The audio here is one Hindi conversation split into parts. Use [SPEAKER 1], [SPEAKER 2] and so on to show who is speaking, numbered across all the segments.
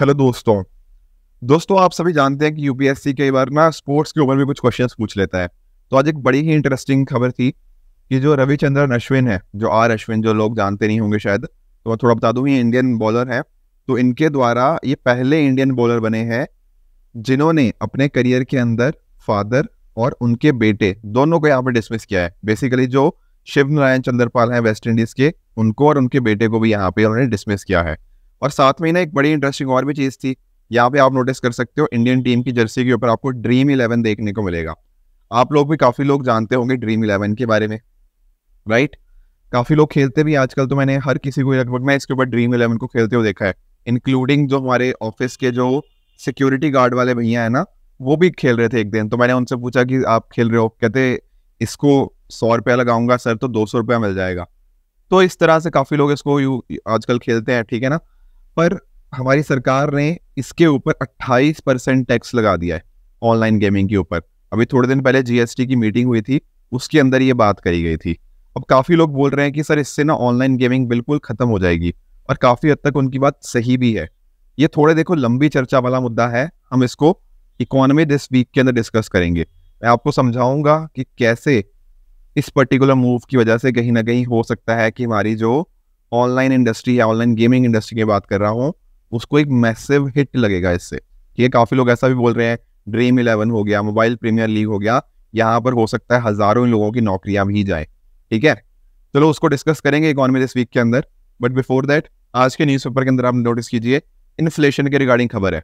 [SPEAKER 1] हेलो दोस्तों दोस्तों आप सभी जानते हैं कि यूपीएससी कई बार ना स्पोर्ट्स के ऊपर भी कुछ क्वेश्चंस पूछ लेता है तो आज एक बड़ी ही इंटरेस्टिंग खबर थी कि जो रविचंद्रन अश्विन है जो आर अश्विन जो लोग जानते नहीं होंगे शायद तो मैं थोड़ा बता दूँ ये इंडियन बॉलर है तो इनके द्वारा ये पहले इंडियन बॉलर बने हैं जिन्होंने अपने करियर के अंदर फादर और उनके बेटे दोनों को यहाँ पर डिसमिस किया है बेसिकली जो शिव नारायण चंद्रपाल हैं वेस्ट इंडीज़ के उनको और उनके बेटे को भी यहाँ पे उन्होंने डिसमिस किया है और साथ में ही ना एक बड़ी इंटरेस्टिंग और भी चीज़ थी यहाँ पे आप नोटिस कर सकते हो इंडियन टीम की जर्सी के ऊपर आपको ड्रीम इलेवन देखने को मिलेगा आप लोग भी काफ़ी लोग जानते होंगे ड्रीम इलेवन के बारे में राइट काफ़ी लोग खेलते भी आजकल तो मैंने हर किसी को लगभग मैं इसके ऊपर ड्रीम इलेवन को खेलते हुए देखा है इंक्लूडिंग जो हमारे ऑफिस के जो सिक्योरिटी गार्ड वाले भैया है ना वो भी खेल रहे थे एक दिन तो मैंने उनसे पूछा कि आप खेल रहे हो कहते इसको सौ रुपया लगाऊंगा सर तो दो सौ रुपया मिल जाएगा तो इस तरह से काफ़ी लोग इसको आजकल खेलते हैं ठीक है ना पर हमारी सरकार ने इसके ऊपर 28 परसेंट टैक्स लगा दिया है ऑनलाइन गेमिंग के ऊपर अभी थोड़े दिन पहले जीएसटी की मीटिंग हुई थी उसके अंदर ये बात करी गई थी अब काफ़ी लोग बोल रहे हैं कि सर इससे ना ऑनलाइन गेमिंग बिल्कुल ख़त्म हो जाएगी और काफ़ी हद तक उनकी बात सही भी है ये थोड़े देखो लंबी चर्चा वाला मुद्दा है हम इसको इकोनॉमी दिस वीक के अंदर डिस्कस करेंगे मैं आपको समझाऊंगा कि कैसे इस पर्टिकुलर मूव की वजह से कहीं ना कहीं हो सकता है कि हमारी जो ऑनलाइन इंडस्ट्री या ऑनलाइन गेमिंग इंडस्ट्री की बात कर रहा हूँ उसको एक मैसिव हिट लगेगा इससे ये काफ़ी लोग ऐसा भी बोल रहे हैं ड्रीम इलेवन हो गया मोबाइल प्रीमियर लीग हो गया यहाँ पर हो सकता है हज़ारों लोगों की नौकरियां भी जाए ठीक है चलो उसको डिस्कस करेंगे इकॉनमी दिस वीक के अंदर बट बिफोर दैट आज के पेपर के अंदर आप नोटिस कीजिए इन्फ्लेशन के रिगार्डिंग खबर है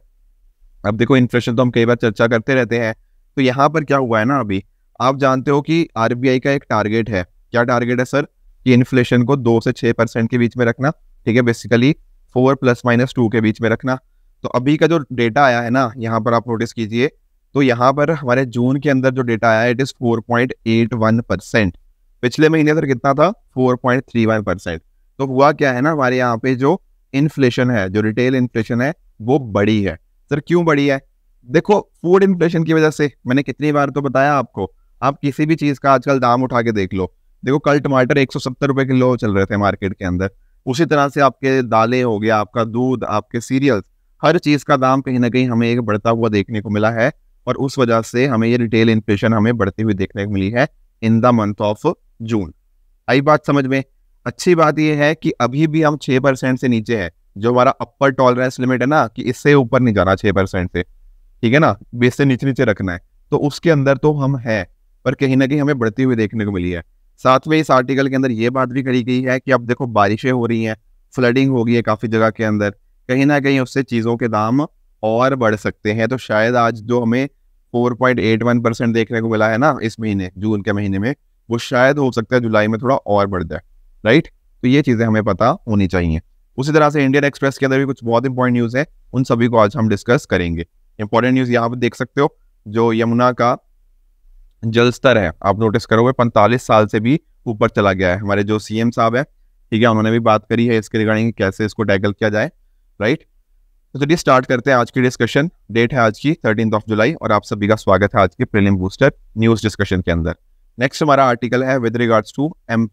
[SPEAKER 1] अब देखो इन्फ्लेशन तो हम कई बार चर्चा करते रहते हैं तो यहाँ पर क्या हुआ है ना अभी आप जानते हो कि आरबीआई का एक टारगेट है क्या टारगेट है सर कि इन्फ्लेशन को दो से छः परसेंट के बीच में रखना ठीक है basically four plus minus two के बीच में रखना तो अभी का जो डेटा आया है ना यहाँ पर आप नोटिस कीजिए तो यहाँ पर हमारे जून के अंदर जो डेटा आया it is four point eight one percent पिछले महीने सर कितना था four point three one percent तो हुआ क्या है ना हमारे यहाँ पे जो इन्फ्लेशन है जो रिटेल इन्फ्लेशन है वो बढ़ी है सर क्यों बढ़ी है देखो फूड इन्फ्लेशन की वजह से मैंने कितनी बार तो बताया आपको आप किसी भी चीज़ का आजकल दाम उठा के देख लो देखो कल टमाटर एक सौ किलो चल रहे थे मार्केट के अंदर उसी तरह से आपके दालें हो गया आपका दूध आपके सीरियल्स हर चीज़ का दाम कहीं ना कहीं हमें एक बढ़ता हुआ देखने को मिला है और उस वजह से हमें ये रिटेल इन्फ्लेशन हमें बढ़ती हुई देखने को मिली है in the month of June आई बात समझ में अच्छी बात यह है कि अभी भी हम छह परसेंट से नीचे है जो हमारा अपर टॉलरेंस लिमिट है ना कि इससे ऊपर नहीं जाना छह परसेंट से ठीक है ना बेस से नीचे नीचे रखना है तो उसके अंदर तो हम है पर कहीं ना कहीं हमें बढ़ती हुई देखने को मिली है साथ में इस आर्टिकल के अंदर ये बात भी करी गई है कि अब देखो बारिशें हो रही हैं फ्लडिंग हो गई है काफ़ी जगह के अंदर कहीं ना कहीं उससे चीज़ों के दाम और बढ़ सकते हैं तो शायद आज जो हमें 4.81 परसेंट देखने को मिला है ना इस महीने जून के महीने में वो शायद हो सकता है जुलाई में थोड़ा और बढ़ जाए राइट तो ये चीज़ें हमें पता होनी चाहिए उसी तरह से इंडियन एक्सप्रेस के अंदर भी कुछ बहुत इंपॉर्टेंट न्यूज़ है उन सभी को आज हम डिस्कस करेंगे इंपॉर्टेंट न्यूज़ यहाँ पर देख सकते हो जो यमुना का जल स्तर है आप नोटिस करोगे पैंतालीस साल से भी ऊपर चला गया है हमारे जो सी साहब है ठीक है उन्होंने भी बात करी है इसके रिगार्डिंग कैसे इसको टैकल किया जाए राइट तो चलिए स्टार्ट करते हैं आज की डिस्कशन डेट है आज की थर्टीन ऑफ जुलाई और आप सभी का स्वागत है आज के प्रीलिम बूस्टर न्यूज डिस्कशन के अंदर नेक्स्ट हमारा आर्टिकल है with regards to M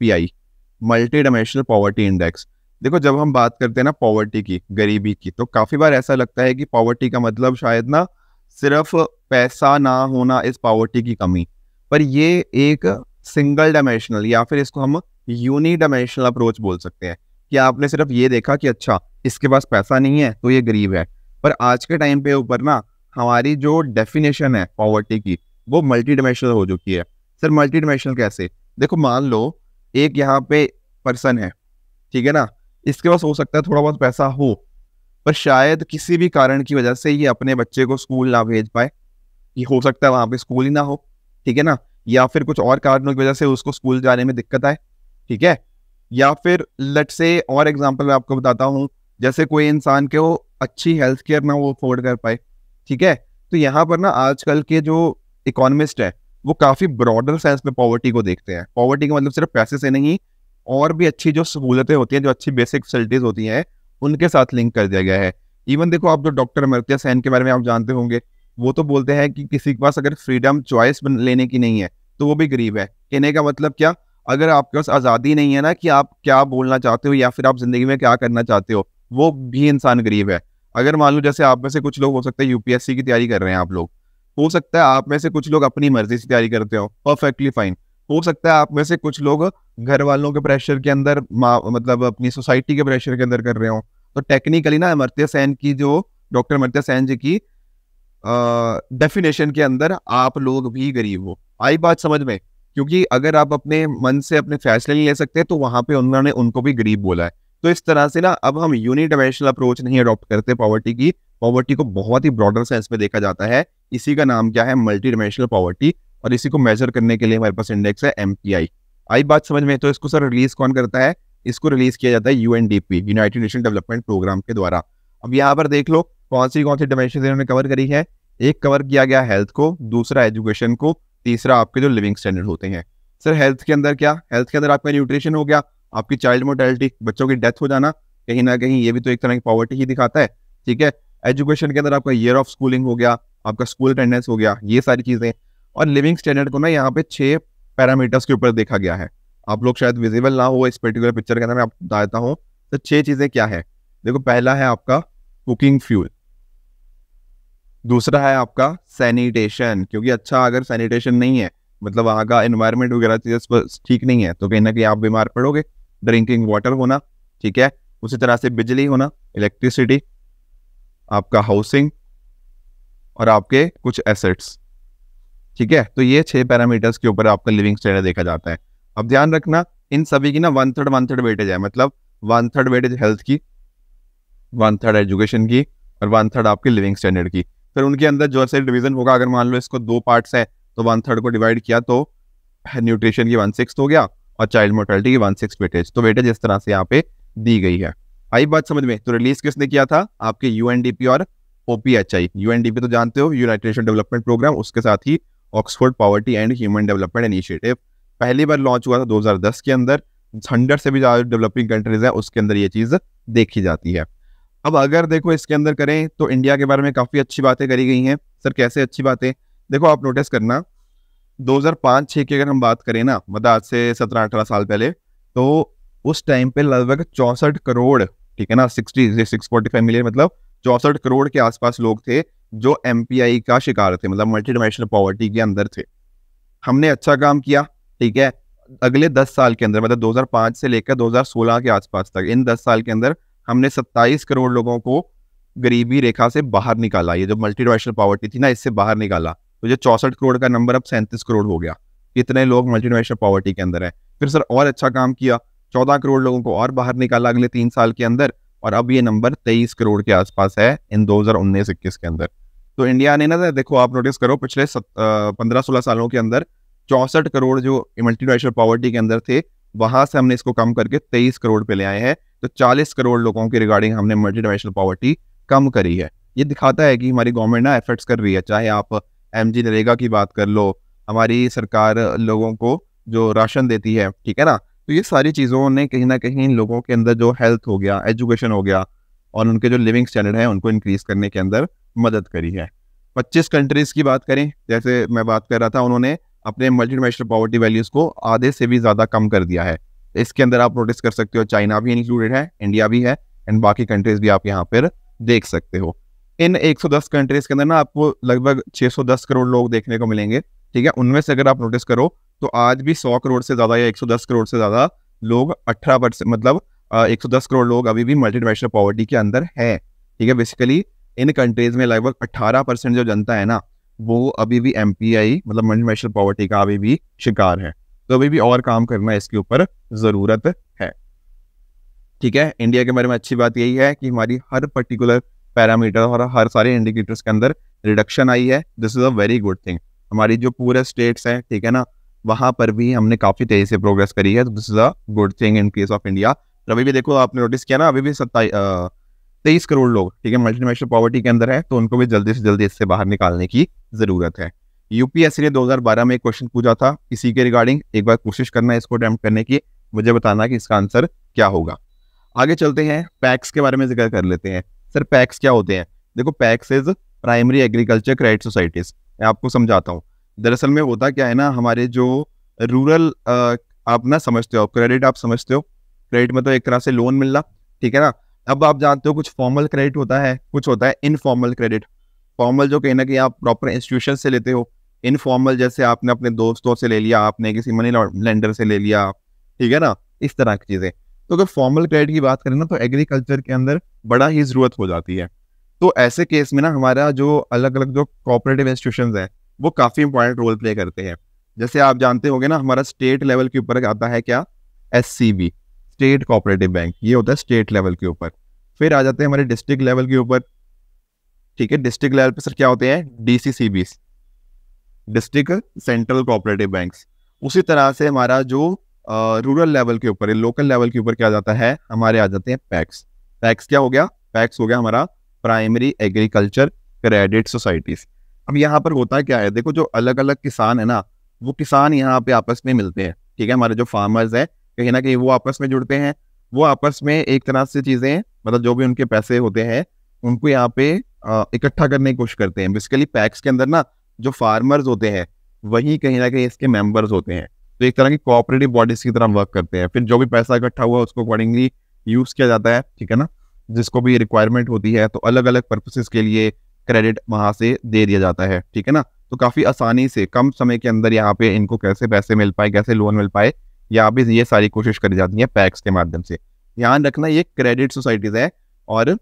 [SPEAKER 1] multidimensional poverty index देखो जब हम बात करते हैं ना पॉवर्टी की गरीबी की तो काफी बार ऐसा लगता है कि पॉवर्टी का मतलब शायद ना सिर्फ पैसा ना होना इस पॉवर्टी की कमी पर ये एक सिंगल डायमेंशनल या फिर इसको हम यूनी डायमेंशनल अप्रोच बोल सकते हैं कि आपने सिर्फ ये देखा कि अच्छा इसके पास पैसा नहीं है तो ये गरीब है पर आज के टाइम पे ऊपर ना हमारी जो डेफिनेशन है पॉवर्टी की वो मल्टी डायमेंशनल हो चुकी है सर मल्टी डायमेंशनल कैसे देखो मान लो एक यहाँ पे पर्सन है ठीक है ना इसके पास हो सकता है थोड़ा बहुत पैसा हो पर शायद किसी भी कारण की वजह से ये अपने बच्चे को स्कूल ना भेज पाए ये हो सकता है वहां पे स्कूल ही ना हो ठीक है ना या फिर कुछ और कारणों की वजह से उसको स्कूल जाने में दिक्कत आए ठीक है या फिर लट से और एग्जाम्पल मैं आपको बताता हूँ जैसे कोई इंसान के वो अच्छी हेल्थ केयर ना वो अफोर्ड कर पाए ठीक है तो यहाँ पर ना आजकल के जो इकोनॉमिस्ट है वो काफ़ी ब्रॉडर सेंस में पॉवर्टी को देखते हैं पॉवर्टी का मतलब सिर्फ पैसे से नहीं और भी अच्छी जो सहूलतें होती हैं जो अच्छी बेसिक फैसिलिटीज़ होती हैं उनके साथ लिंक कर दिया गया है इवन देखो आप जो डॉक्टर अमृत्या सेन के बारे में आप जानते होंगे वो तो बोलते हैं कि किसी के पास अगर फ्रीडम चॉइस लेने की नहीं है तो वो भी गरीब है कहने का मतलब क्या अगर आपके पास आज़ादी नहीं है ना कि आप क्या बोलना चाहते हो या फिर आप ज़िंदगी में क्या करना चाहते हो वो भी इंसान गरीब है अगर मान लो जैसे आप में से कुछ लोग हो सकते हैं यूपीएससी की तैयारी कर रहे हैं आप लोग हो सकता है आप में से कुछ लोग अपनी मर्जी से तैयारी करते हो परफेक्टली फाइन हो सकता है आप में से कुछ लोग घर वालों के प्रेशर के अंदर मतलब अपनी सोसाइटी के प्रेशर के अंदर कर रहे हो तो टेक्निकली ना अमर्त्य सेन की जो डॉक्टर अमर्त्य सेन जी की डेफिनेशन के अंदर आप लोग भी गरीब हो आई बात समझ में क्योंकि अगर आप अपने मन से अपने फैसले नहीं ले सकते तो वहां पे उन्होंने उनको भी गरीब बोला है तो इस तरह से ना अब हम यूनिडाइमेंशनल अप्रोच नहीं अडॉप्ट करते पॉवर्टी की पॉवर्टी को बहुत ही ब्रॉडर सेंस में देखा जाता है इसी का नाम क्या है मल्टी डायमेंशनल पॉवर्टी और इसी को मेजर करने के लिए हमारे पास इंडेक्स है एम आई बात समझ में तो इसको सर रिलीज कौन करता है इसको रिलीज किया जाता है UNDP United Nation Development Programme के द्वारा अब यहाँ पर देख लो कौन सी कौन सी डिमेंशन इन्होंने कवर करी है एक कवर किया गया हेल्थ को दूसरा एजुकेशन को तीसरा आपके जो लिविंग स्टैंडर्ड होते हैं सर हेल्थ के अंदर क्या हेल्थ के अंदर आपका न्यूट्रिशन हो गया आपकी चाइल्ड मोर्टेलिटी बच्चों की डेथ हो जाना कहीं ना कहीं ये भी तो एक तरह की पॉवर्टी ही दिखाता है ठीक है एजुकेशन के अंदर आपका ईयर ऑफ स्कूलिंग हो गया आपका स्कूल अटेंडेंस हो गया ये सारी चीज़ें और लिविंग स्टैंडर्ड को ना यहाँ पे छह पैरामीटर्स के ऊपर देखा गया है आप लोग शायद विजिबल ना हो इस पर्टिकुलर पिक्चर के अंदर मैं आपको बताता हूँ तो छह चीज़ें क्या है देखो पहला है आपका कुकिंग फ्यूल दूसरा है आपका सैनिटेशन क्योंकि अच्छा अगर सैनिटेशन नहीं है मतलब वहाँ का इन्वायरमेंट वगैरह चीज़ ठीक नहीं है तो कहीं ना कहीं आप बीमार पड़ोगे ड्रिंकिंग वाटर होना ठीक है उसी तरह से बिजली होना इलेक्ट्रिसिटी आपका हाउसिंग और आपके कुछ एसेट्स ठीक है तो ये छह पैरामीटर्स के ऊपर आपका लिविंग स्टैंडर्ड देखा जाता है अब ध्यान रखना इन सभी की ना one third one third weightage है मतलब वन थर्ड वेटेज हेल्थ की वन थर्ड एजुकेशन की और वन थर्ड आपके लिविंग स्टैंडर्ड की फिर उनके अंदर जो ऐसे डिवीजन होगा अगर मान लो इसको दो पार्ट्स है तो वन थर्ड को डिवाइड किया तो न्यूट्रिशन की वन सिक्स हो गया और चाइल्ड मोर्टेलिटी की वन सिक्स वेटेज तो वेटेज इस तरह से यहाँ पे दी गई है आई बात समझ में तो रिलीज किसने किया था आपके यू और ओपीएचआई यूएनडीपी तो जानते हो यूनाइटेड नेशन डेवलपमेंट प्रोग्राम उसके साथ ही Oxford poverty and human development initiative पहली बार लॉन्च हुआ था 2010 के अंदर हंड्रेड से भी ज़्यादा डेवलपिंग कंट्रीज है उसके अंदर ये चीज़ देखी जाती है अब अगर देखो इसके अंदर करें तो इंडिया के बारे में काफ़ी अच्छी बातें करी गई हैं सर कैसे अच्छी बातें देखो आप नोटिस करना 2005-6 की अगर हम बात करें ना मतलब आज से 17-18 साल पहले तो उस टाइम पे लगभग चौंसठ करोड़ ठीक है ना sixty six forty five million मतलब चौंसठ करोड़ के आसपास लोग थे जो एम का शिकार थे मतलब मल्टी डिमेंशनल पॉवर्टी के अंदर थे हमने अच्छा काम किया ठीक है अगले दस साल के अंदर मतलब 2005 से लेकर 2016 के आसपास तक इन दस साल के अंदर हमने 27 करोड़ लोगों को गरीबी रेखा से बाहर निकाला ये जो मल्टी डायमेंशनल पॉवर्टी थी ना इससे बाहर निकाला तो जो चौसठ करोड़ का नंबर अब सैंतीस करोड़ हो गया इतने लोग मल्टी डायमेंशनल पॉवर्टी के अंदर है फिर सर और अच्छा काम किया चौदह करोड़ लोगों को और बाहर निकाला अगले तीन साल के अंदर और अब ये नंबर तेईस करोड़ के आसपास है इन दो हजार उन्नीस इक्कीस के अंदर तो इंडिया ने ना देखो आप नोटिस करो पिछले पंद्रह सोलह सालों के अंदर चौसठ करोड़ जो मल्टी पॉवर्टी के अंदर थे वहां से हमने इसको कम करके तेईस करोड़ पे ले आए हैं तो 40 करोड़ लोगों के रिगार्डिंग हमने मल्टी डायमेंशनल पॉवर्टी कम करी है ये दिखाता है कि हमारी गवर्नमेंट ना एफर्ट्स कर रही है चाहे आप एम जी नरेगा की बात कर लो हमारी सरकार लोगों को जो राशन देती है ठीक है ना तो ये सारी चीज़ों ने कहीं ना कहीं लोगों के अंदर जो हेल्थ हो गया एजुकेशन हो गया और उनके जो लिविंग स्टैंडर्ड है उनको इंक्रीज करने के अंदर मदद करी है 25 कंट्रीज़ की बात करें जैसे मैं बात कर रहा था उन्होंने अपने मल्टी डायमेंशनल पॉवर्टी वैल्यूज़ को आधे से भी ज़्यादा कम कर दिया है इसके अंदर आप नोटिस कर सकते हो चाइना भी इंक्लूडेड है इंडिया भी है एंड बाकी कंट्रीज भी आप यहाँ पर देख सकते हो इन 110 कंट्रीज के अंदर ना आपको लगभग 610 करोड़ लोग देखने को मिलेंगे ठीक है उनमें से अगर आप नोटिस करो तो आज भी 100 करोड़ से ज़्यादा या 110 करोड़ से ज़्यादा लोग 18 परसेंट मतलब आ, 110 करोड़ लोग अभी भी मल्टी डाइमेंशनल पॉवर्टी के अंदर है ठीक है बेसिकली इन कंट्रीज में लगभग अठारह परसेंट जो जनता है ना वो अभी भी एम मतलब मल्टी डाइमेंशनल पॉवर्टी का अभी भी शिकार है तो अभी भी और काम करना इसके ऊपर ज़रूरत है ठीक है इंडिया के बारे में अच्छी बात यही है कि हमारी हर पर्टिकुलर पैरामीटर और हर सारे इंडिकेटर्स के अंदर रिडक्शन आई है this is a very good thing हमारी जो पूरे स्टेट्स हैं ठीक है ना वहां पर भी हमने काफ़ी तेज़ी से प्रोग्रेस करी है this is a good thing in case of India अभी भी देखो आपने नोटिस किया ना अभी भी सत्ताईस तेईस करोड़ लोग ठीक है मल्टीनेशनल पॉवर्टी के अंदर है तो उनको भी जल्दी से जल्दी इससे बाहर निकालने की ज़रूरत है यूपीएससी ने 2012 में एक क्वेश्चन पूछा था इसी के रिगार्डिंग एक बार कोशिश करना इसको अटैम्प्ट करने की मुझे बताना कि इसका आंसर क्या होगा आगे चलते हैं पैक्स के बारे में जिक्र कर लेते हैं सर पैक्स क्या होते हैं देखो PACS is primary agriculture credit societies मैं आपको समझाता हूँ दरअसल में होता क्या है ना हमारे जो रूरल आप ना समझते हो क्रेडिट आप समझते हो क्रेडिट मतलब एक तरह से लोन मिलना ठीक है ना अब आप जानते हो कुछ फॉर्मल क्रेडिट होता है कुछ होता है इनफॉर्मल क्रेडिट फॉर्मल जो कहना कि आप प्रॉपर इंस्टीट्यूशन से लेते हो इनफॉर्मल जैसे आपने अपने दोस्तों से ले लिया आपने किसी मनी लेंडर से ले लिया ठीक है ना इस तरह की चीज़ें तो अगर फॉर्मल क्रेडिट की बात करें ना तो एग्रीकल्चर के अंदर बड़ा ही ज़रूरत हो जाती है तो ऐसे केस में ना हमारा जो अलग अलग जो कॉपरेटिव इंस्टीट्यूशन है वो काफ़ी इंपॉर्टेंट रोल प्ले करते हैं जैसे आप जानते हो ना हमारा स्टेट लेवल के ऊपर आता है क्या एस स्टेट कोऑपरेटिव बैंक ये होता है स्टेट लेवल के ऊपर फिर आ जाते हैं हमारे डिस्ट्रिक्ट लेवल के ऊपर ठीक है डिस्ट्रिक्ट लेवल पे सर क्या होते हैं DCCB see district central cooperative banks उसी तरह से हमारा जो रूरल लेवल के ऊपर लोकल लेवल के ऊपर क्या जाता है हमारे आ जाते हैं पैक्स पैक्स क्या हो गया पैक्स हो गया हमारा प्राइमरी एग्रीकल्चर क्रेडिट सोसाइटीज अब यहाँ पर होता क्या है देखो जो अलग अलग किसान है ना वो किसान यहाँ पे आपस में मिलते हैं ठीक है हमारे जो फार्मर्स हैं कहीं ना कहीं वो आपस में जुड़ते हैं वो आपस में एक तरह से चीज़ें मतलब जो भी उनके पैसे होते हैं उनको यहाँ पे इकट्ठा करने की कोशिश करते हैं बेसिकली पैक्स के अंदर ना जो फार्मर्स होते हैं वही कहीं ना कहीं इसके मेंबर्स होते हैं तो एक तरह की कोऑपरेटिव बॉडीज की तरह वर्क करते हैं फिर जो भी पैसा इकट्ठा हुआ है उसको अकॉर्डिंगली यूज़ किया जाता है ठीक है ना जिसको भी रिक्वायरमेंट होती है तो अलग अलग पर्पसेस के लिए क्रेडिट वहां से दे दिया जाता है ठीक है ना तो काफ़ी आसानी से कम समय के अंदर यहाँ पे इनको कैसे पैसे मिल पाए कैसे लोन मिल पाए यहाँ पे ये सारी कोशिश करी जाती है पैक्स के माध्यम से ध्यान रखना ये क्रेडिट सोसाइटीज़ है और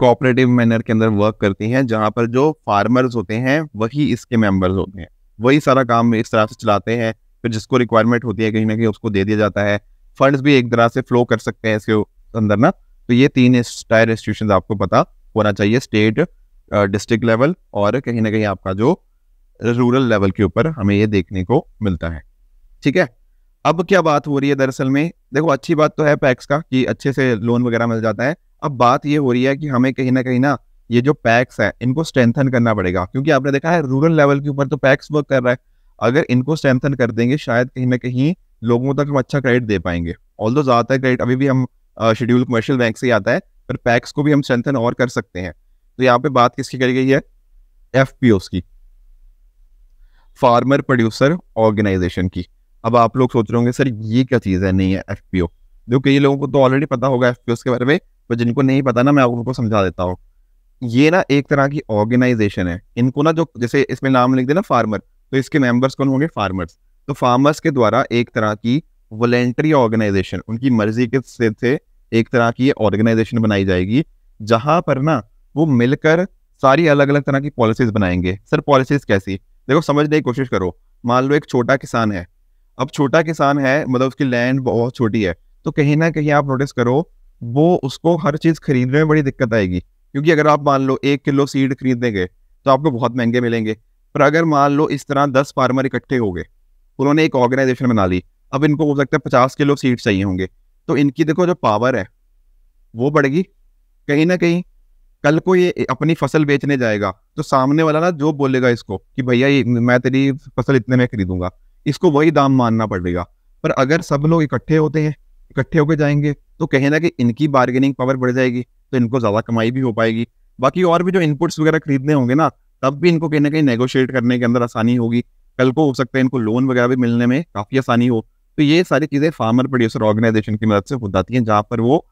[SPEAKER 1] कोऑपरेटिव मैनर के अंदर वर्क करती हैं जहाँ पर जो फार्मर्स होते हैं वही इसके मेंबर्स होते हैं वही सारा काम इस तरह से चलाते हैं फिर जिसको रिक्वायरमेंट होती है कहीं ना कहीं उसको दे दिया जाता है फंड्स भी एक तरह से फ्लो कर सकते हैं इसके अंदर ना तो ये तीन टायर इंस्टीट्यूशन आपको पता होना चाहिए स्टेट डिस्ट्रिक्ट लेवल और कहीं ना कहीं आपका जो रूरल लेवल के ऊपर हमें ये देखने को मिलता है ठीक है अब क्या बात हो रही है दरअसल में देखो अच्छी बात तो है पैक्स का कि अच्छे से लोन वगैरह मिल जाता है अब बात ये हो रही है कि हमें कहीं ना कहीं ना ये जो पैक्स है इनको स्ट्रेंथन करना पड़ेगा क्योंकि आपने देखा है रूरल लेवल के ऊपर तो पैक्स वर्क कर रहा है अगर इनको स्ट्रेंथन कर देंगे शायद कहीं ना कहीं लोगों तक हम अच्छा क्रेडिट दे पाएंगे ऑल दो ज़्यादातर क्रेडिट अभी भी हम शेड्यूल कमर्शियल बैंक से ही आता है पर पैक्स को भी हम स्ट्रेंथन और कर सकते हैं तो यहाँ पे बात किसकी करी गई है एफ की फार्मर प्रोड्यूसर ऑर्गेनाइजेशन की अब आप लोग सोच रहे होंगे सर ये क्या चीज़ है नहीं है एफ देखो कई लोगों को तो ऑलरेडी पता होगा एफ के बारे में पर जिनको नहीं पता ना मैं उनको समझा देता हूँ ये ना एक तरह की ऑर्गेनाइजेशन है इनको ना जो जैसे इसमें नाम लिख देना फार्मर तो इसके मेंबर्स कौन होंगे फार्मर्स तो फार्मर्स के द्वारा एक तरह की वॉलेंट्री ऑर्गेनाइजेशन उनकी मर्जी के से, एक तरह की ऑर्गेनाइजेशन बनाई जाएगी जहां पर ना वो मिलकर सारी अलग अलग तरह की पॉलिसीज बनाएंगे सर पॉलिसीज कैसी देखो समझने की कोशिश करो मान लो एक छोटा किसान है अब छोटा किसान है मतलब उसकी लैंड बहुत छोटी है तो कहीं ना कहीं आप नोटिस करो वो उसको हर चीज़ खरीदने में बड़ी दिक्कत आएगी क्योंकि अगर आप मान लो एक किलो सीड खरीदने गए तो आपको बहुत महंगे मिलेंगे पर अगर मान लो इस तरह दस फार्मर इकट्ठे हो गए उन्होंने एक ऑर्गेनाइजेशन बना ली अब इनको हो सकता है पचास किलो सीड चाहिए होंगे तो इनकी देखो जो पावर है वो बढ़ेगी कहीं ना कहीं कल को ये अपनी फसल बेचने जाएगा तो सामने वाला ना जो बोलेगा इसको कि भैया ये मैं तेरी फसल इतने में खरीदूंगा इसको वही दाम मानना पड़ेगा पर अगर सब लोग इकट्ठे होते हैं इकट्ठे होकर जाएंगे तो कहीं ना कहीं इनकी बार्गेनिंग पावर बढ़ जाएगी तो इनको ज़्यादा कमाई भी हो पाएगी बाकी और भी जो इनपुट्स वगैरह खरीदने होंगे ना तब भी इनको कहीं ना कहीं नेगोशिएट करने के अंदर आसानी होगी कल को हो सकता है इनको लोन वगैरह भी मिलने में काफ़ी आसानी हो तो ये सारी चीज़ें फार्मर प्रोड्यूसर ऑर्गेनाइजेशन की मदद से हो जाती हैं जहाँ पर वो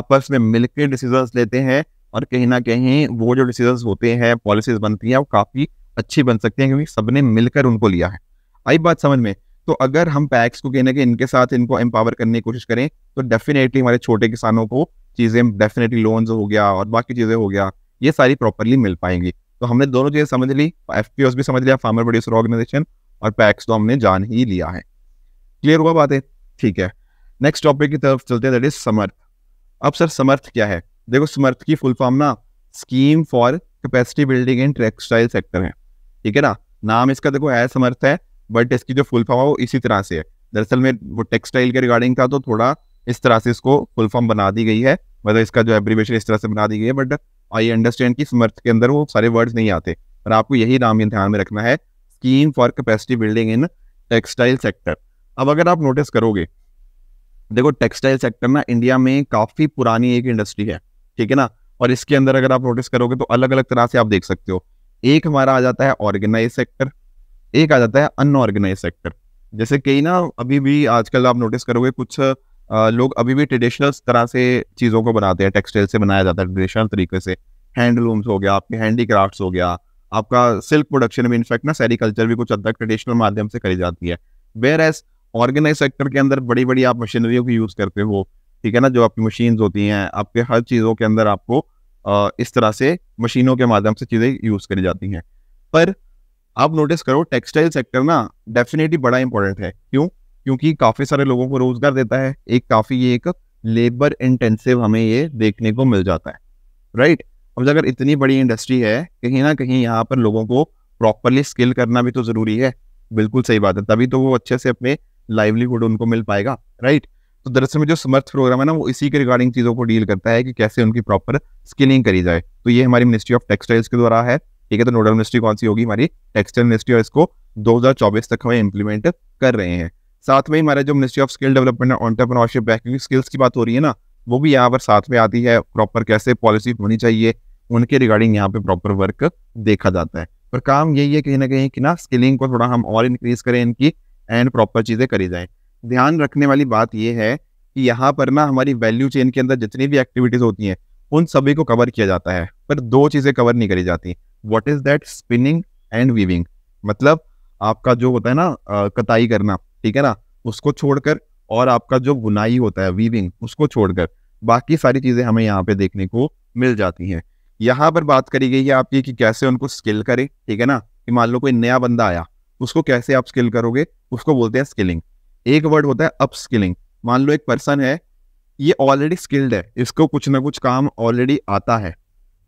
[SPEAKER 1] आपस में मिलकर डिसीजंस लेते हैं और कहीं ना कहीं वो जो डिसीजंस होते हैं पॉलिसीज बनती हैं वो काफ़ी अच्छी बन सकती हैं क्योंकि सबने मिलकर उनको लिया है आई बात समझ में तो अगर हम पैक्स को कहने के इनके साथ इनको एम्पावर करने की कोशिश करें तो डेफिनेटली हमारे छोटे किसानों को चीज़ें डेफिनेटली लोन्स हो गया और बाकी चीज़ें हो गया ये सारी प्रॉपरली मिल पाएंगी तो हमने दोनों चीज़ें समझ ली एफ भी समझ लिया फार्मर प्रोड्यूसर ऑर्गेनाइजेशन और पैक्स तो हमने जान ही लिया है क्लियर हुआ बातें ठीक है नेक्स्ट टॉपिक की तरफ चलते हैं दैट इज समर्थ अब सर समर्थ क्या है देखो समर्थ की फुल फॉर्म ना scheme for capacity building in textile sector है ठीक है ना नाम इसका देखो है समर्थ है बट इसकी जो फुल फॉर्म है वो इसी तरह से है दरअसल में वो टेक्सटाइल के रिगार्डिंग था तो थोड़ा इस तरह से इसको फुल फॉर्म बना दी गई है मतलब इसका जो एब्रीवेशन इस तरह से बना दी गई है बट आई अंडरस्टैंड कि समर्थ के अंदर वो सारे वर्ड्स नहीं आते और आपको यही नाम ध्यान में रखना है scheme for capacity building in textile sector अब अगर आप नोटिस करोगे देखो टेक्सटाइल सेक्टर ना इंडिया में काफ़ी पुरानी एक इंडस्ट्री है ठीक है ना और इसके अंदर अगर आप नोटिस करोगे तो अलग अलग तरह से आप देख सकते हो एक हमारा आ जाता है ऑर्गेनाइज सेक्टर एक आ जाता है अनऑर्गेनाइज सेक्टर जैसे कई ना अभी भी आजकल आप नोटिस करोगे कुछ लोग अभी भी ट्रेडिशनल तरह से चीज़ों को बनाते हैं टेक्सटाइल से बनाया जाता है ट्रेडिशनल तरीके से हैंडलूम्स हो गया आपके हैंडीक्राफ्ट्स हो गया आपका सिल्क प्रोडक्शन में इनफैक्ट ना सेरिकल्चर भी कुछ हद तक ट्रेडिशनल माध्यम से करी जाती है वेयर एज ऑर्गेनाइज सेक्टर के अंदर बड़ी बड़ी आप मशीनरियों को यूज़ करते हो ठीक है ना जो आपकी मशीन्स होती हैं आपके हर चीज़ों के अंदर आपको इस तरह से मशीनों के माध्यम से चीज़ें यूज़ करी जाती हैं पर आप नोटिस करो टेक्सटाइल सेक्टर ना डेफिनेटली बड़ा इंपॉर्टेंट है क्यों क्योंकि काफी सारे लोगों को रोजगार देता है एक काफी ये एक लेबर इंटेंसिव हमें ये देखने को मिल जाता है राइट अब अगर इतनी बड़ी इंडस्ट्री है कहीं ना कहीं यहाँ पर लोगों को प्रॉपरली स्किल करना भी तो जरूरी है बिल्कुल सही बात है तभी तो वो अच्छे से अपने लाइवलीहुड उनको मिल पाएगा राइट तो दरअसल में जो समर्थ प्रोग्राम है ना वो इसी के रिगार्डिंग चीज़ों को डील करता है कि कैसे उनकी प्रॉपर स्किलिंग करी जाए तो ये हमारी मिनिस्ट्री ऑफ टेक्सटाइल्स के द्वारा है ठीक है तो नोडल मिनिस्ट्री कौन सी होगी हमारी टेक्सटाइल मिनिस्ट्री और इसको 2024 तक हमें इम्प्लीमेंट कर रहे हैं साथ में हमारा जो ministry of skill development and entrepreneurship है क्योंकि स्किल्स की बात हो रही है ना वो भी यहाँ पर साथ में आती है प्रॉपर कैसे पॉलिसी होनी चाहिए उनके रिगार्डिंग यहाँ पे प्रॉपर वर्क देखा जाता है पर काम यही है कहीं ना कहीं कि ना स्किलिंग को थोड़ा हम और इंक्रीज करें इनकी एंड प्रॉपर चीज़ें करी जाए ध्यान रखने वाली बात यह है कि यहाँ पर ना हमारी वैल्यू चेन के अंदर जितनी भी एक्टिविटीज़ होती हैं उन सभी को कवर किया जाता है पर दो चीज़ें कवर नहीं करी जाती what is that spinning and weaving मतलब आपका जो होता है ना कताई करना ठीक है ना उसको छोड़कर और आपका जो बुनाई होता है वीविंग उसको छोड़कर बाकी सारी चीज़ें हमें यहाँ पे देखने को मिल जाती हैं यहाँ पर बात करी गई है आपकी कि कैसे उनको स्किल करें ठीक है ना कि मान लो कोई नया बंदा आया उसको कैसे आप स्किल करोगे उसको बोलते हैं स्किलिंग एक वर्ड होता है अप स्किलिंग मान लो एक पर्सन है ये ऑलरेडी स्किल्ड है इसको कुछ ना कुछ काम ऑलरेडी आता है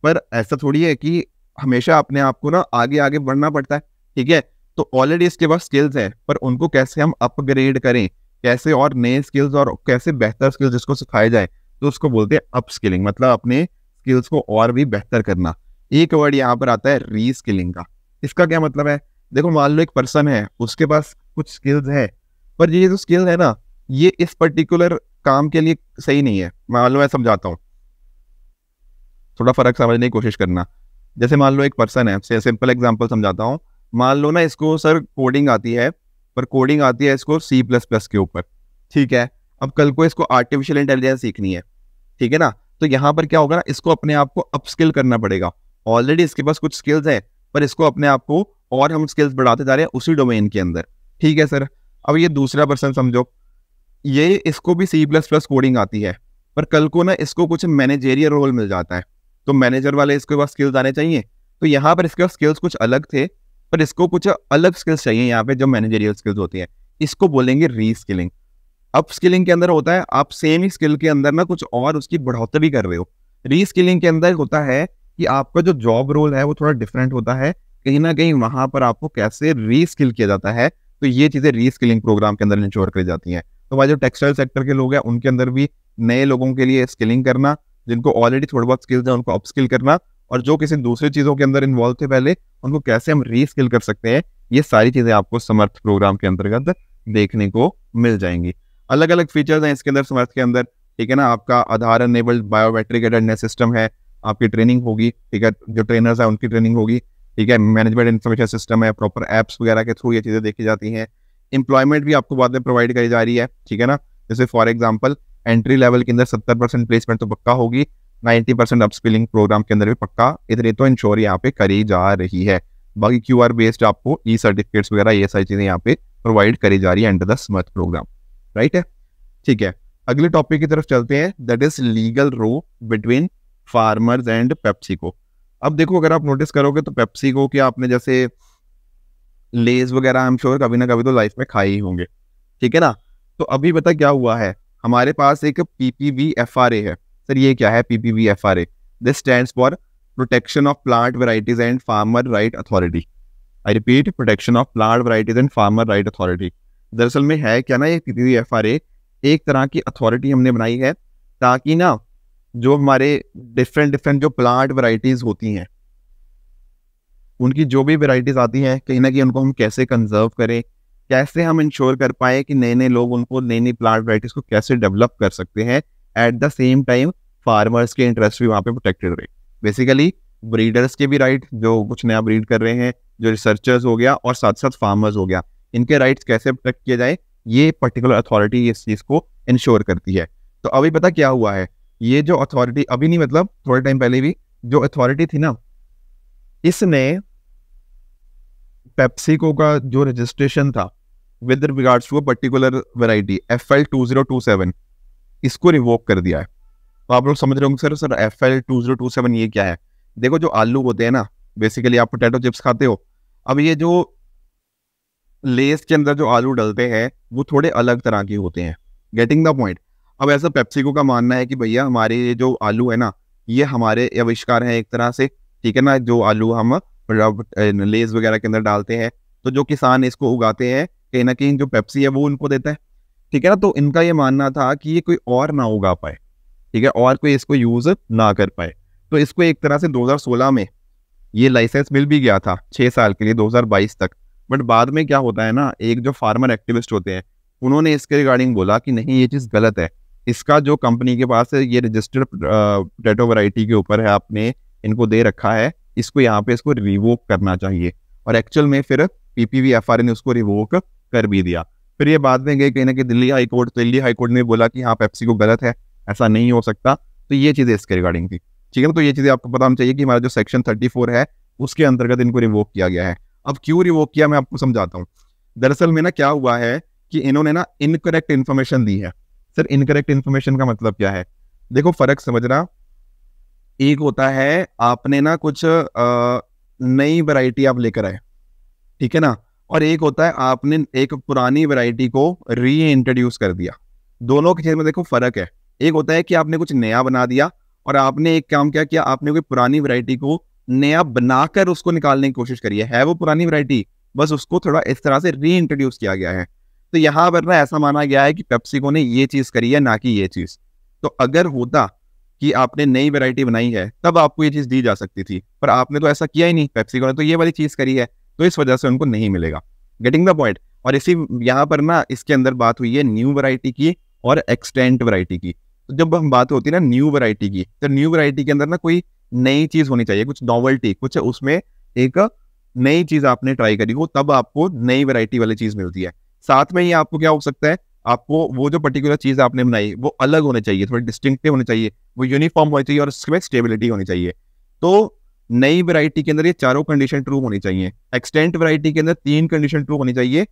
[SPEAKER 1] पर ऐसा थोड़ी है कि हमेशा अपने आप को ना आगे आगे बढ़ना पड़ता है ठीक है तो ऑलरेडी इसके पास स्किल्स है पर उनको कैसे हम अपग्रेड करें कैसे और नए स्किल्स और कैसे बेहतर स्किल्स जिसको सिखाए जाए तो उसको बोलते हैं अप स्किलिंग मतलब अपने स्किल्स को और भी बेहतर करना एक वर्ड यहाँ पर आता है री स्किलिंग का इसका क्या मतलब है देखो मान लो एक पर्सन है उसके पास कुछ स्किल्स है पर ये जो स्किल्स है ना ये इस पर्टिकुलर काम के लिए सही नहीं है मान लो मैं समझाता हूँ थोड़ा फर्क समझने की कोशिश करना जैसे मान लो एक पर्सन है सिंपल एग्जाम्पल समझाता हूँ मान लो ना इसको सर कोडिंग आती है पर कोडिंग आती है इसको सी प्लस प्लस के ऊपर ठीक है अब कल को इसको आर्टिफिशियल इंटेलिजेंस सीखनी है ठीक है ना तो यहाँ पर क्या होगा ना इसको अपने आप को अपस्किल करना पड़ेगा ऑलरेडी इसके पास कुछ स्किल्स हैं पर इसको अपने आप को और हम स्किल्स बढ़ाते जा रहे हैं उसी डोमेन के अंदर ठीक है सर अब ये दूसरा पर्सन समझो ये इसको भी सी प्लस प्लस कोडिंग आती है पर कल को ना इसको कुछ मैनेजेरियल रोल मिल जाता है तो मैनेजर वाले इसको पास स्किल्स आने चाहिए तो यहाँ पर इसके स्किल्स कुछ अलग थे पर इसको कुछ अलग स्किल्स चाहिए यहाँ पे जो मैनेजरियल स्किल्स होती है इसको बोलेंगे री स्किलिंग अप स्किलिंग के अंदर होता है आप सेम ही स्किल के अंदर ना कुछ और उसकी बढ़ोतरी कर रहे हो री स्किलिंग के अंदर होता है कि आपका जो जॉब रोल है वो थोड़ा डिफरेंट होता है कहीं ना कहीं वहां पर आपको कैसे री स्किल किया जाता है तो ये चीजें री स्किलिंग प्रोग्राम के अंदर इंश्योर करी जाती हैं तो वह जो टेक्सटाइल सेक्टर के लोग हैं उनके अंदर भी नए लोगों के लिए स्किलिंग करना जिनको ऑलरेडी थोड़े बहुत स्किल्स हैं उनको अपस्किल करना और जो किसी दूसरी चीज़ों के अंदर इन्वॉल्व थे पहले उनको कैसे हम रीस्किल कर सकते हैं ये सारी चीज़ें आपको समर्थ प्रोग्राम के अंतर्गत देखने को मिल जाएंगी अलग अलग फीचर्स हैं इसके अंदर समर्थ के अंदर ठीक है ना आपका Aadhaar enabled biometric attendance system है आपकी ट्रेनिंग होगी ठीक है जो ट्रेनर्स हैं उनकी ट्रेनिंग होगी ठीक है मैनेजमेंट इन्फॉर्मेशन सिस्टम है प्रॉपर एप्स वगैरह के थ्रू ये चीज़ें देखी जाती हैं एम्प्लॉयमेंट भी आपको बाद में प्रोवाइड करी जा रही है ठीक है ना जैसे फॉर एग्जाम्पल एंट्री लेवल के अंदर सत्तर परसेंट प्लेसमेंट तो पक्का होगी नाइन्टी परसेंट अपस्किलिंग प्रोग्राम के अंदर भी पक्का इधर तो इंश्योर यहाँ पे करी जा रही है बाकी क्यू आर बेस्ड आपको ई सर्टिफिकेट्स वगैरह ये सारी चीज़ें यहाँ पे प्रोवाइड करी जा रही है under the Samarth programme right है ठीक है अगले टॉपिक की तरफ चलते हैं that is legal row between farmers and PepsiCo अब देखो अगर आप नोटिस करोगे तो को के आपने जैसे लेज वगैरह आई एम श्योर कभी ना कभी तो लाइफ में खाए ही होंगे ठीक है ना तो अभी पता क्या हुआ है हमारे पास एक पीपीवी एफ आर ए है सर ये क्या है PPV F R A this stand for protection of plant varieties and farmer right authority I repeat protection of plant varieties and farmer right authority दरअसल में है क्या ना ये पीपीवी एफ आर ए एक तरह की अथॉरिटी हमने बनाई है ताकि ना जो हमारे डिफरेंट डिफरेंट जो प्लांट वैरायटीज होती हैं उनकी जो भी वैरायटीज आती हैं कहीं ना कहीं उनको हम कैसे कंजर्व करें कैसे हम इंश्योर कर पाए कि नए नए लोग उनको नई नई प्लांट वराइटीज को कैसे डेवलप कर सकते हैं at the same time farmers के इंटरेस्ट भी वहाँ पे प्रोटेक्टेड रहे बेसिकली ब्रीडर्स के भी राइट जो कुछ नया ब्रीड कर रहे हैं जो रिसर्चर्स हो गया और साथ साथ फार्मर्स हो गया इनके राइट्स कैसे प्रोटेक्ट किया जाए ये पर्टिकुलर अथॉरिटी इस चीज़ को इंश्योर करती है तो अभी पता क्या हुआ है ये जो अथॉरिटी अभी नहीं मतलब थोड़े टाइम पहले भी जो अथॉरिटी थी ना इसने पेप्सिको का जो रजिस्ट्रेशन था with regards to a particular variety F L two zero two seven इसको रिवोक कर दिया है तो आप लोग समझ रहे होंगे sir sir F L two zero two seven ये क्या है देखो जो आलू होते हैं ना बेसिकली आप पोटैटो चिप्स खाते हो अब ये जो लेस के अंदर जो आलू डलते हैं वो थोड़े अलग तरह के होते हैं गेटिंग द पॉइंट अब ऐसा पेप्सिको का मानना है कि भैया हमारे ये जो आलू है ना ये हमारे आविष्कार हैं एक तरह से ठीक है ना जो आलू हम लेस वगैरह के अंदर डालते हैं तो जो किसान इसको उगाते हैं कहीं ना कहीं जो पेप्सी है वो उनको देता है ठीक है ना तो इनका ये मानना था कि ये कोई और ना उगा पाए ठीक है और कोई इसको यूज़ ना कर पाए तो इसको एक तरह से 2016 में ये लाइसेंस मिल भी गया था छः साल के लिए 2022 तक बट बाद में क्या होता है ना एक जो फार्मर एक्टिविस्ट होते हैं उन्होंने इसके रिगार्डिंग बोला कि नहीं ये चीज़ गलत है इसका जो कंपनी के पास है ये रजिस्टर्ड डेटो वराइटी के ऊपर है आपने इनको दे रखा है इसको यहाँ पे इसको रिवोक करना चाहिए और एक्चुअल में फिर पीपीवी एफआरए e ने उसको रिवोक कर भी दिया फिर ये बाद में गए कहीं ना कहीं दिल्ली हाईकोर्ट तो दिल्ली हाईकोर्ट ने बोला कि हाँ पेप्सी को गलत है ऐसा नहीं हो सकता तो ये चीज़ें इसके रिगार्डिंग थी ठीक है ना तो ये चीज़ें आपको पता होना चाहिए कि हमारा जो सेक्शन थर्टी है उसके अंतर्गत इनको रिवोक किया गया है अब क्यों रिवोक किया मैं आपको समझाता हूँ दरअसल में ना क्या हुआ है कि इन्होंने ना इनकरेक्ट इन्फॉर्मेशन दी है सर इनकरेक्ट इन्फॉर्मेशन का मतलब क्या है देखो फर्क समझना एक होता है आपने ना कुछ नई वैरायटी आप लेकर आए ठीक है ना और एक होता है आपने एक पुरानी वैरायटी को री इंट्रोड्यूस कर दिया दोनों के चीज में देखो फर्क है एक होता है कि आपने कुछ नया बना दिया और आपने एक काम क्या किया आपने कोई पुरानी वैरायटी को नया बनाकर उसको निकालने की कोशिश करी है, है वो पुरानी वैरायटी बस उसको थोड़ा इस तरह से री इंट्रोड्यूस किया गया है तो यहाँ पर ना ऐसा माना गया है कि पेप्सिको ने ये चीज़ करी है ना कि ये चीज़ तो अगर होता कि आपने नई वैरायटी बनाई है तब आपको ये चीज़ दी जा सकती थी पर आपने तो ऐसा किया ही नहीं पेप्सिको ने तो ये वाली चीज़ करी है तो इस वजह से उनको नहीं मिलेगा गेटिंग द पॉइंट और इसी यहाँ पर ना इसके अंदर बात हुई है न्यू वरायटी की और एक्सटेंट वरायटी की तो जब हम बात होती है ना न्यू वरायटी की तो न्यू वरायटी के अंदर ना कोई नई चीज़ होनी चाहिए कुछ नॉवल्टी कुछ उसमें एक नई चीज़ आपने ट्राई करी हो तब आपको नई वरायटी वाली चीज़ मिलती है साथ में ही आपको क्या हो सकता है आपको वो जो पर्टिकुलर चीज़ आपने बनाई वो अलग होनी चाहिए थोड़ी डिस्टिंक्टिव होनी चाहिए वो यूनिफॉर्म होनी चाहिए और उसके स्टेबिलिटी होनी चाहिए तो नई वैरायटी के अंदर ये चारों कंडीशन ट्रू होनी चाहिए एक्सटेंट वैरायटी के अंदर तीन कंडीशन ट्रू होनी चाहिए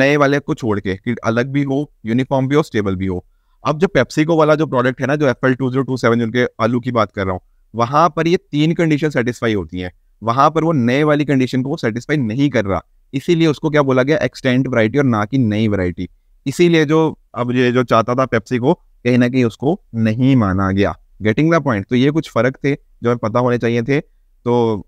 [SPEAKER 1] नए वाले को छोड़ के कि अलग भी हो यूनिफॉर्म भी हो स्टेबल भी हो अब जो पेप्सिको वाला जो प्रोडक्ट है ना जो F L two zero two seven जिनके आलू की बात कर रहा हूँ वहां पर ये तीन कंडीशन सेटिस्फाई होती है वहां पर वो नए वाली कंडीशन को सेटिस्फाई नहीं कर रहा इसीलिए उसको क्या बोला गया एक्सटेंट वरायटी और ना कि नई वरायटी इसीलिए जो अब ये जो चाहता था पेप्सी को कहीं ना कहीं उसको नहीं माना गया गेटिंग द पॉइंट तो ये कुछ फर्क थे जो हमें पता होने चाहिए थे तो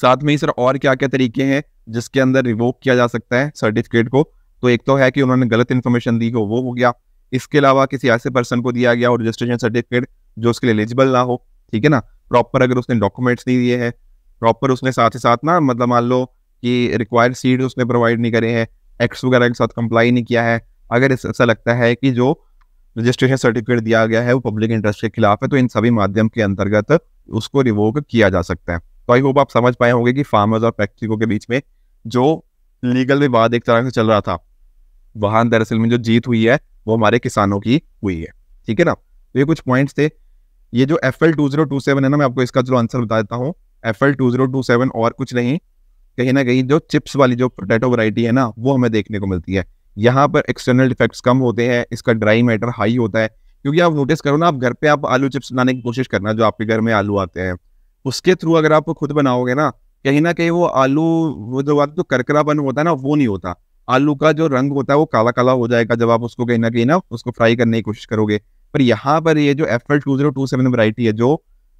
[SPEAKER 1] साथ में ही सर और क्या क्या तरीके हैं जिसके अंदर रिवोक किया जा सकता है सर्टिफिकेट को तो एक तो है कि उन्होंने गलत इन्फॉर्मेशन दी हो वो हो गया इसके अलावा किसी ऐसे पर्सन को दिया गया और रजिस्ट्रेशन सर्टिफिकेट जो उसके लिए एलिजिबल ना हो ठीक है ना प्रॉपर अगर उसने डॉक्यूमेंट्स नहीं दिए हैं प्रॉपर उसने साथ ही साथ ना मतलब मान लो कि रिक्वायर्ड सीड उसने प्रोवाइड नहीं करे हैं एक्स वगैरह के साथ कंप्लाई नहीं किया है अगर ऐसा लगता है कि जो रजिस्ट्रेशन सर्टिफिकेट दिया गया है वो पब्लिक इंटरेस्ट के खिलाफ है तो इन सभी माध्यम के अंतर्गत उसको रिवोक किया जा सकता है तो आई होप आप समझ पाए होंगे कि फार्मर्स और पैक्ट्रिको के बीच में जो लीगल विवाद एक तरह से चल रहा था वहां दरअसल में जो जीत हुई है वो हमारे किसानों की हुई है ठीक है ना तो ये कुछ पॉइंट्स थे ये जो F L two zero two seven है ना मैं आपको इसका जो आंसर बता देता हूँ F L two zero two seven और कुछ नहीं कहीं ना कहीं जो चिप्स वाली जो पोटैटो वराइटी है ना वो हमें देखने को मिलती है यहाँ पर एक्सटर्नल डिफेक्ट्स कम होते हैं इसका ड्राई मैटर हाई होता है क्योंकि आप नोटिस करो ना आप घर पे आप आलू चिप्स बनाने की कोशिश करना जो आपके घर में आलू आते हैं उसके थ्रू अगर आप खुद बनाओगे ना कहीं ना कहीं वो आलू वो जो बात जो करकरापन होता है ना वो नहीं होता आलू का जो रंग होता है वो काला काला हो जाएगा जब आप उसको कहीं ना कहीं ना उसको फ्राई करने की कोशिश करोगे पर यहाँ पर ये जो F L two zero two seven variety है जो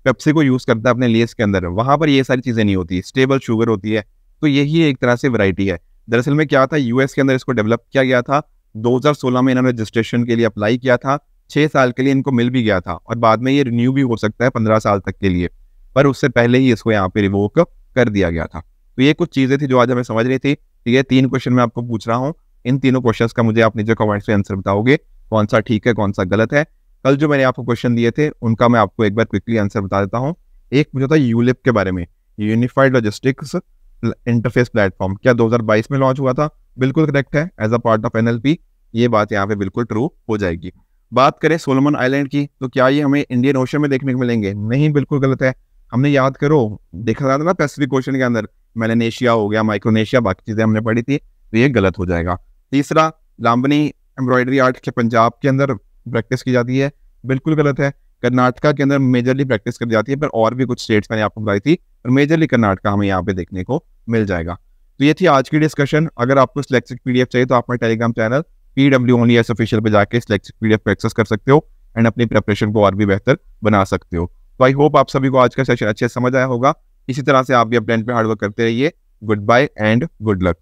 [SPEAKER 1] पेप्सी को यूज़ करता है अपने लेस के अंदर वहां पर ये सारी चीज़ें नहीं होती स्टेबल शुगर होती है तो यही एक तरह से वरायटी है दरअसल में क्या था यूएस के अंदर इसको डेवलप किया गया था 2016 में इन्होंने रजिस्ट्रेशन के लिए अप्लाई किया था छः साल के लिए इनको मिल भी गया था और बाद में ये रिन्यू भी हो सकता है पंद्रह साल तक के लिए पर उससे पहले ही इसको यहाँ पे रिवोक कर दिया गया था तो ये कुछ चीज़ें थी जो आज हमें समझ रही थी तो ये तीन क्वेश्चन मैं आपको पूछ रहा हूँ इन तीनों क्वेश्चन का मुझे आप नीचे कमेंट्स में आंसर बताओगे कौन सा ठीक है कौन सा गलत है कल जो मैंने आपको क्वेश्चन दिए थे उनका मैं आपको एक बार क्विकली आंसर बता देता हूँ एक मुझे था यूलिप के बारे में यूनिफाइड लॉजिस्टिक्स इंटरफेस प्लेटफॉर्म क्या 2022 में लॉन्च हुआ था बिल्कुल करेक्ट है as a part of NLP ये बात यहाँ पे बिल्कुल ट्रू हो जाएगी बात करें सोलोमन आइलैंड की तो क्या ये हमें इंडियन ओशन में देखने को मिलेंगे नहीं बिल्कुल गलत है हमने याद करो देखा था ना पैसिफिक ओशन के अंदर मेलेनेशिया हो गया माइक्रोनेशिया बाकी चीज़ें हमने पढ़ी थी तो ये गलत हो जाएगा तीसरा लाम्बनी एम्ब्रॉयडरी आर्ट के पंजाब के अंदर प्रैक्टिस की जाती है बिल्कुल गलत है कर्नाटका के अंदर मेजरली प्रैक्टिस कर जाती है पर और भी कुछ स्टेट्स मैंने आपको बताई थी और मेजरली कर्नाटका हमें यहाँ पे देखने को मिल जाएगा तो ये थी आज की डिस्कशन अगर आपको इस लेक्चर चाहिए तो आप Telegram channel P W only S official पर जाके इस लेक्चर पी को एक्सेस कर सकते हो एंड अपनी प्रेपरेशन को और भी बेहतर बना सकते हो तो आई होप आप सभी को आज का सेशन अच्छे समझ आया होगा इसी तरह से आप भी अपने पे हार्डवर्क करते रहिए goodbye and good luck